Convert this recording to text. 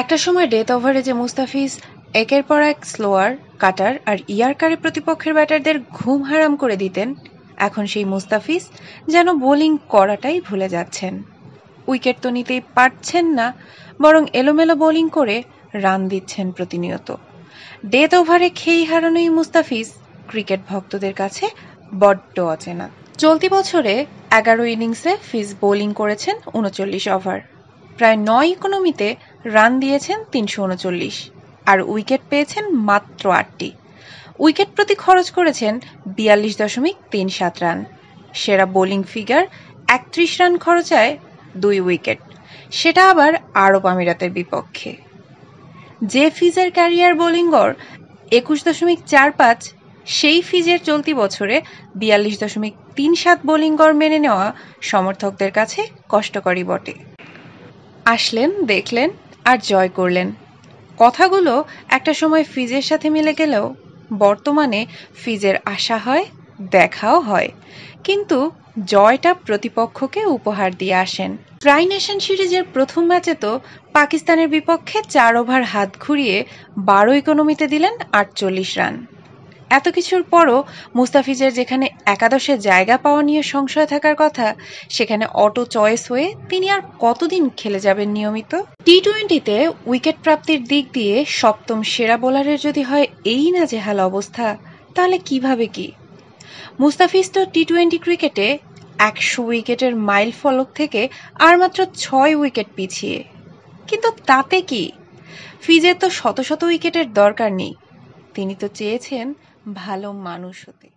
একটা সময় ডেথ ওভারেজে মুস্তাফিজ একের পর এক স্লোয়ার কাটার আর কারে প্রতিপক্ষের ব্যাটারদের ঘুম হারাম করে দিতেন এখন সেই মুস্তাফিজ যেন বোলিং করাটাই ভুলে যাচ্ছেন উইকেট তো নিতেই পারছেন না বরং এলোমেলো বোলিং করে রান দিচ্ছেন প্রতিনিয়ত ডেথ ওভারে খেই হারানোই মুস্তাফিজ ক্রিকেট ভক্তদের কাছে বড্ড অচেনা চলতি বছরে এগারো ইনিংসে ফিজ বোলিং করেছেন উনচল্লিশ ওভার প্রায় নয় ইকোনমিতে রান দিয়েছেন তিনশো উনচল্লিশ আর উইকেট পেয়েছেন মাত্র আটটি উইকেট প্রতি খরচ করেছেন বিয়াল্লিশ দশমিক তিন সাত রান সেরা বোলিং ফিগার একত্রিশ রান খরচায় দুই উইকেট সেটা আবার আরব আমিরাতের বিপক্ষে যে ফিজের ক্যারিয়ার বোলিং গড় একুশ দশমিক চার পাঁচ সেই ফিজের চলতি বছরে বিয়াল্লিশ দশমিক তিন সাত বোলিং গড় মেনে নেওয়া সমর্থকদের কাছে কষ্টকরই বটে আসলেন দেখলেন আর জয় করলেন কথাগুলো একটা সময় ফিজের সাথে মিলে গেলেও বর্তমানে ফিজের আশা হয় দেখাও হয় কিন্তু জয়টা প্রতিপক্ষকে উপহার দিয়ে আসেন ট্রাই নেশন সিরিজের প্রথম ম্যাচে তো পাকিস্তানের বিপক্ষে চার ওভার হাত ঘুরিয়ে বারো ইকোনমিতে দিলেন আটচল্লিশ রান এত কিছুর পরও মুস্তাফিজের যেখানে একাদশে জায়গা পাওয়া নিয়ে সংশয় থাকার কথা সেখানে অটো চয়েস হয়ে তিনি আর কতদিন খেলে যাবেন নিয়মিত টি টোয়েন্টিতে উইকেট প্রাপ্তির দিক দিয়ে সপ্তম সেরা বোলারের যদি হয় এই না জেহাল অবস্থা তাহলে কিভাবে কি মুস্তাফিজ তো টি টোয়েন্টি ক্রিকেটে একশো উইকেটের মাইল ফলক থেকে আর মাত্র ছয় উইকেট পিছিয়ে কিন্তু তাতে কি ফিজের তো শত শত উইকেটের দরকার নেই তিনি তো চেয়েছেন ভালো মানুষ হতে